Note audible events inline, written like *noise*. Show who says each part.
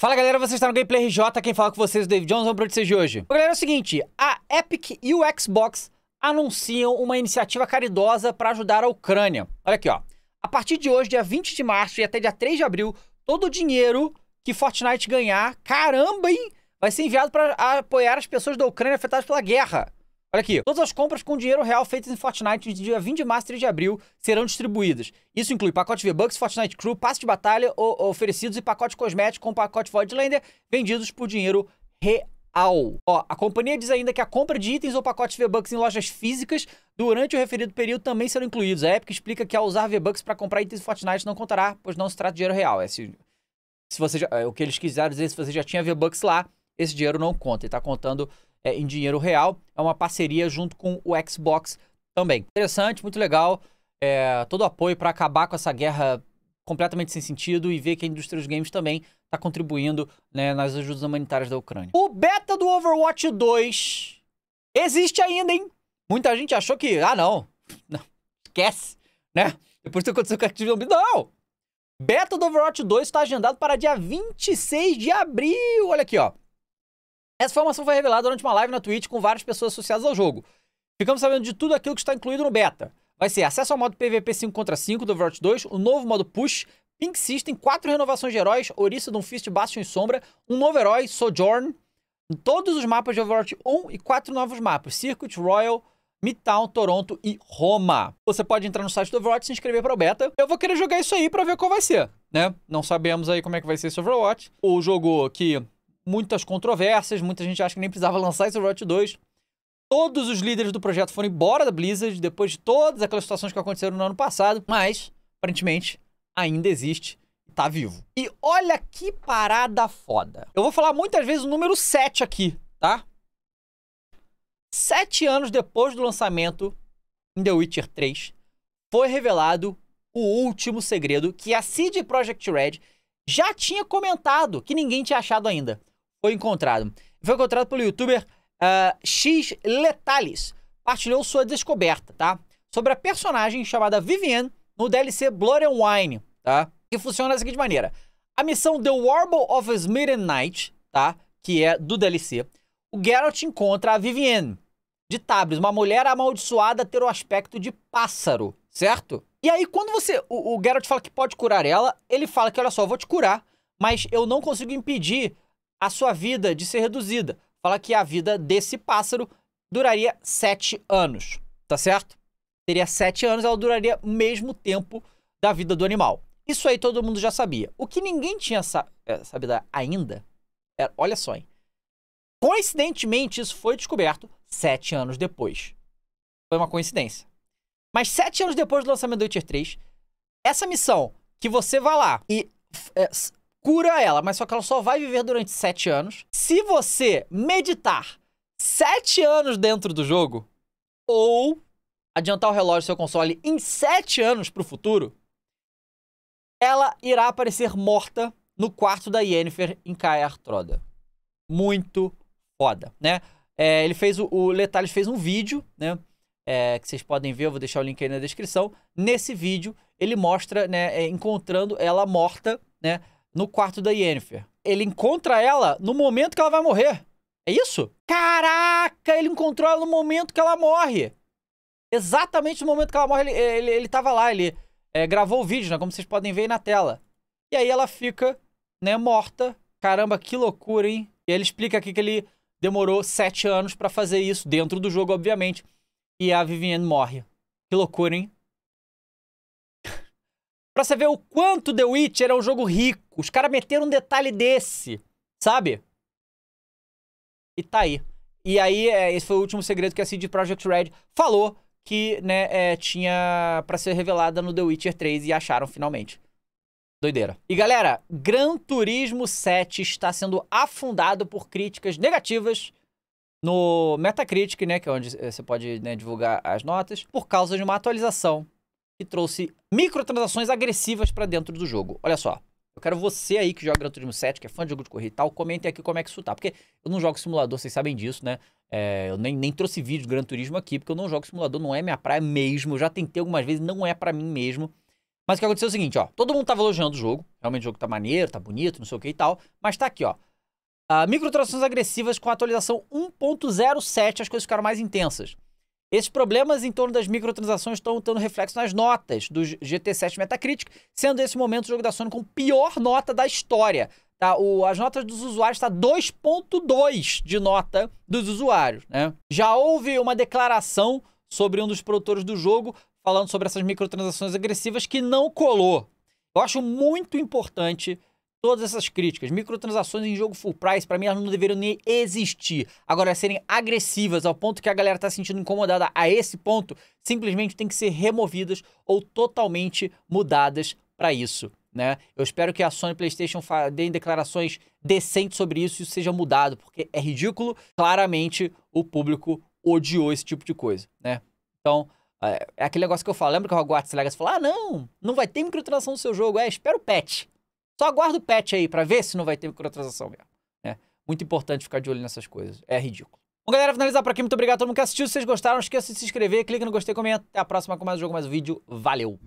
Speaker 1: Fala galera, você está no Gameplay RJ, quem fala com vocês é o David Jones, vamos para notícias de hoje. Bom, galera, é o seguinte, a Epic e o Xbox anunciam uma iniciativa caridosa para ajudar a Ucrânia. Olha aqui, ó. A partir de hoje, dia 20 de março e até dia 3 de abril, todo o dinheiro que Fortnite ganhar, caramba, hein, vai ser enviado para apoiar as pessoas da Ucrânia afetadas pela guerra. Olha aqui, todas as compras com dinheiro real feitas em Fortnite de dia 20 de março e 3 de abril serão distribuídas. Isso inclui pacote V-Bucks, Fortnite Crew, passe de batalha oferecidos e pacote cosmético com pacote Voidlander vendidos por dinheiro real. Ó, a companhia diz ainda que a compra de itens ou pacotes V-Bucks em lojas físicas durante o referido período também serão incluídos. A Epic explica que ao usar V-Bucks para comprar itens Fortnite não contará, pois não se trata de dinheiro real. É, se, se você já, é, o que eles quiseram dizer, se você já tinha V-Bucks lá, esse dinheiro não conta. E tá contando é, em dinheiro real. É uma parceria junto com o Xbox também. Interessante, muito legal. É, todo apoio para acabar com essa guerra completamente sem sentido e ver que a indústria dos games também está contribuindo né, nas ajudas humanitárias da Ucrânia. O beta do Overwatch 2 existe ainda, hein? Muita gente achou que, ah, não, *laughs* não esquece, né? Depois que aconteceu com a Activision não! Beta do Overwatch 2 está agendado para dia 26 de abril, olha aqui, ó. Essa informação foi revelada durante uma live na Twitch com várias pessoas associadas ao jogo. Ficamos sabendo de tudo aquilo que está incluído no beta. Vai ser acesso ao modo PVP 5 contra 5 do Overwatch 2, o novo modo Push, Pink System, quatro renovações de heróis, Orisa, Fist Bastion e Sombra, um novo herói, Sojourn, todos os mapas de Overwatch 1 e quatro novos mapas, Circuit, Royal, Midtown, Toronto e Roma. Você pode entrar no site do Overwatch e se inscrever para o beta. Eu vou querer jogar isso aí para ver qual vai ser, né? Não sabemos aí como é que vai ser esse Overwatch. O jogo que muitas controvérsias, muita gente acha que nem precisava lançar esse Overwatch 2. Todos os líderes do projeto foram embora da Blizzard depois de todas aquelas situações que aconteceram no ano passado, mas aparentemente ainda existe e tá vivo. E olha que parada foda. Eu vou falar muitas vezes o número 7 aqui, tá? Sete anos depois do lançamento em The Witcher 3, foi revelado o último segredo que a CD Projekt Red já tinha comentado que ninguém tinha achado ainda foi encontrado. Foi encontrado pelo youtuber uh, X Letalis. Partilhou sua descoberta, tá? Sobre a personagem chamada Vivienne no DLC Blood and Wine, tá? Que funciona da seguinte maneira. A missão The Warble of Smitten Knight, tá? Que é do DLC. O Geralt encontra a Vivienne de Tabris, uma mulher amaldiçoada a ter o aspecto de pássaro, certo? E aí, quando você. O, o Geralt fala que pode curar ela, ele fala que, olha só, eu vou te curar, mas eu não consigo impedir a sua vida de ser reduzida. Fala que a vida desse pássaro duraria sete anos, tá certo? Teria sete anos, ela duraria o mesmo tempo da vida do animal. Isso aí todo mundo já sabia. O que ninguém tinha sa eh, é, sabido ainda, olha só, hein? Coincidentemente, isso foi descoberto sete anos depois. Foi uma coincidência. Mas sete anos depois do lançamento do Witcher 3, essa missão que você vai lá e é, cura ela, mas só que ela só vai viver durante sete anos. Se você meditar sete anos dentro do jogo, ou adiantar o relógio do seu console em sete anos para o futuro, ela irá aparecer morta no quarto da Yennefer em Kaer Troda. Muito foda, né? É, ele fez o, o Letalis fez um vídeo, né? É, que vocês podem ver, eu vou deixar o link aí na descrição. Nesse vídeo, ele mostra, né, é, encontrando ela morta, né, no quarto da Yennefer. Ele encontra ela no momento que ela vai morrer. É isso? Caraca, ele encontrou ela no momento que ela morre. Exatamente no momento que ela morre, ele, ele, ele tava lá, ele é, gravou o vídeo, né? Como vocês podem ver aí na tela. E aí ela fica, né, morta. Caramba, que loucura, hein? E ele explica aqui que ele demorou sete anos para fazer isso, dentro do jogo, obviamente. E a Vivienne morre. Que loucura, hein? Pra você ver o quanto The Witcher é um jogo rico. Os caras meteram um detalhe desse, sabe? E tá aí. E aí, é, esse foi o último segredo que a CD Projekt Red falou que né, é, tinha para ser revelada no The Witcher 3 e acharam finalmente. Doideira. E galera, Gran Turismo 7 está sendo afundado por críticas negativas no Metacritic, né, que é onde eh, você pode né, divulgar as notas, por causa de uma atualização que trouxe microtransações agressivas para dentro do jogo. Olha só. Eu quero você aí que joga Gran Turismo 7, que é fã de jogo de corrida e tal, comentem aqui como é que isso tá. Porque eu não jogo simulador, vocês sabem disso, né? É, eu nem, nem trouxe vídeo de Gran Turismo aqui, porque eu não jogo simulador, não é minha praia mesmo. Eu já tentei algumas vezes, não é para mim mesmo. Mas o que aconteceu é o seguinte, ó. Todo mundo tava elogiando o jogo. Realmente o jogo tá maneiro, tá bonito, não sei o que e tal. Mas tá aqui, ó. Uh, microtransações agressivas com a atualização 1.07, as coisas ficaram mais intensas. Esses problemas em torno das microtransações estão tendo reflexo nas notas do GT7 Metacritic, sendo esse momento o jogo da Sony com pior nota da história. Tá, o, as notas dos usuários está 2.2 de nota dos usuários. Né? Já houve uma declaração sobre um dos produtores do jogo falando sobre essas microtransações agressivas que não colou. Eu acho muito importante todas essas críticas. Microtransações em jogo full price, para mim, elas não deveriam nem existir. Agora, serem agressivas ao ponto que a galera tá se sentindo incomodada a esse ponto, simplesmente tem que ser removidas ou totalmente mudadas para isso. Né? Eu espero que a Sony PlayStation deem declarações decentes sobre isso e isso seja mudado, porque é ridículo. Claramente, o público odiou esse tipo de coisa, né? Então, é, é aquele negócio que eu falo. Lembra que o Hogwarts Legacy falou: ah, não, não vai ter microtransação no seu jogo. É, espera o patch. Só aguarda o patch aí para ver se não vai ter microtransação mesmo. É muito importante ficar de olho nessas coisas. É ridículo. Bom, galera, finalizar por aqui. Muito obrigado a todo mundo que assistiu. Se vocês gostaram, não esqueça de se inscrever, clica no gostei, comenta. Até a próxima com mais um jogo, mais um vídeo. Valeu!